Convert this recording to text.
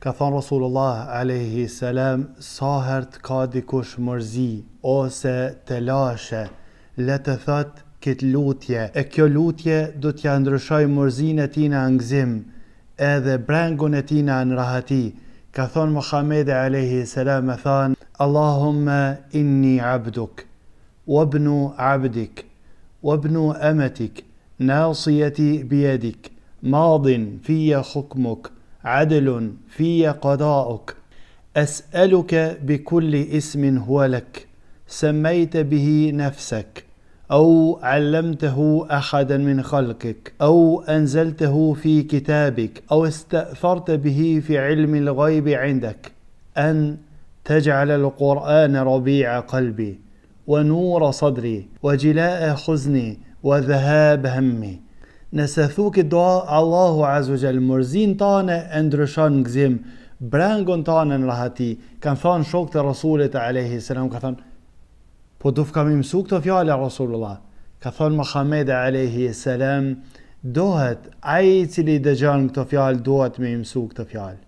Ka thonë Rasulullah a.s. Sahër të ka dikush mërzi, ose të lashe, le të thëtë këtë lutje. E kjo lutje do t'ja ndryshoj mërzinë e në angzim, edhe brengun e ti në anrahati. Ka thonë Muhammed a.s. me thonë, Allahumma inni abduk, wabnu abdik, wabnu ametik, nasijeti bjedik, madhin fija hukmuk, عدل في قضاؤك اسالك بكل اسم هو لك سميت به نفسك او علمته احدا من خلقك او انزلته في كتابك او استاثرت به في علم الغيب عندك ان تجعل القران ربيع قلبي ونور صدري وجلاء حزني وذهاب همي Nëse thukit doa, Allahu Azu Gjell Mërzin të anë e ndryshon në gzim Brengon të anë në rahati Kanë thonë shok të Rasulit e Alehi Sëram Ka thonë Po dufë kam këtë të fjale Rasulullah Ka thonë Mohamed e Alehi Sëram Dohet Ajë cili dëgjanë këto fjale Dohet me imsu këtë fjale